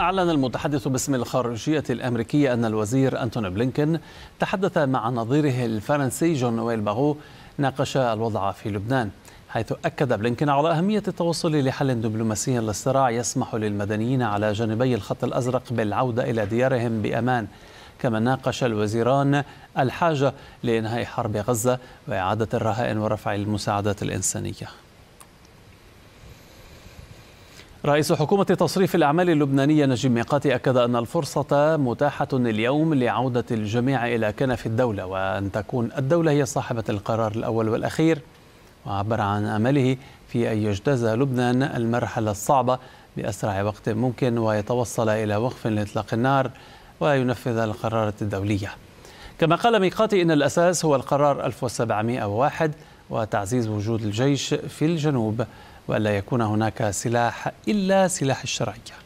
أعلن المتحدث باسم الخارجية الأمريكية أن الوزير أنتوني بلينكن تحدث مع نظيره الفرنسي جون نويل باغو ناقش الوضع في لبنان حيث أكد بلينكن على أهمية التوصل لحل دبلوماسي للصراع يسمح للمدنيين على جانبي الخط الأزرق بالعودة إلى ديارهم بأمان كما ناقش الوزيران الحاجة لإنهاء حرب غزة وإعادة الرهائن ورفع المساعدات الإنسانية رئيس حكومة تصريف الأعمال اللبنانية نجيب ميقاتي أكد أن الفرصة متاحة اليوم لعودة الجميع إلى كنف الدولة وأن تكون الدولة هي صاحبة القرار الأول والأخير وعبر عن أمله في أن يجتاز لبنان المرحلة الصعبة بأسرع وقت ممكن ويتوصل إلى وقف لإطلاق النار وينفذ القرارات الدولية كما قال ميقاتي إن الأساس هو القرار 1701 وتعزيز وجود الجيش في الجنوب وألا يكون هناك سلاح إلا سلاح الشرعية